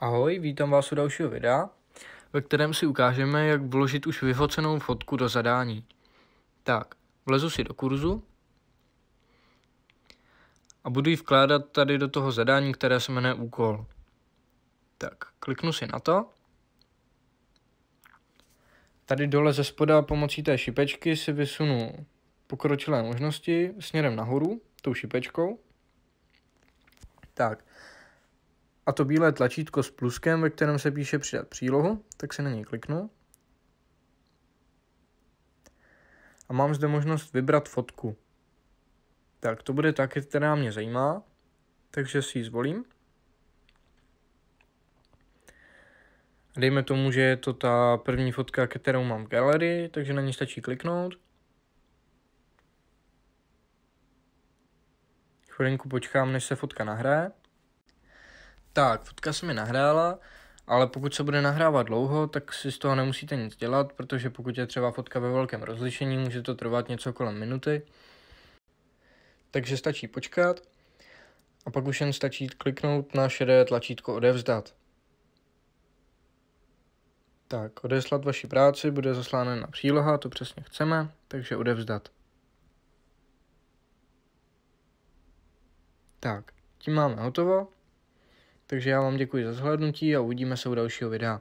Ahoj, vítám vás u dalšího videa, ve kterém si ukážeme, jak vložit už vyfocenou fotku do zadání. Tak, vlezu si do kurzu a budu ji vkládat tady do toho zadání, které se jmenuje úkol. Tak, kliknu si na to. Tady dole ze spoda pomocí té šipečky si vysunu pokročilé možnosti směrem nahoru, tou šipečkou. Tak, a to bílé tlačítko s pluskem, ve kterém se píše přidat přílohu, tak si na něj kliknu. A mám zde možnost vybrat fotku. Tak to bude taky, která mě zajímá, takže si ji zvolím. Dejme tomu, že je to ta první fotka, kterou mám v galerii, takže na ní stačí kliknout. Chvilinku počkám, než se fotka nahraje. Tak, fotka se mi nahrála, ale pokud se bude nahrávat dlouho, tak si z toho nemusíte nic dělat, protože pokud je třeba fotka ve velkém rozlišení, může to trvat něco kolem minuty. Takže stačí počkat a pak už jen stačí kliknout na šedé tlačítko odevzdat. Tak, odeslat vaši práci bude zaslána na příloha, to přesně chceme, takže odevzdat. Tak, tím máme hotovo. Takže já vám děkuji za zhlédnutí a uvidíme se u dalšího videa.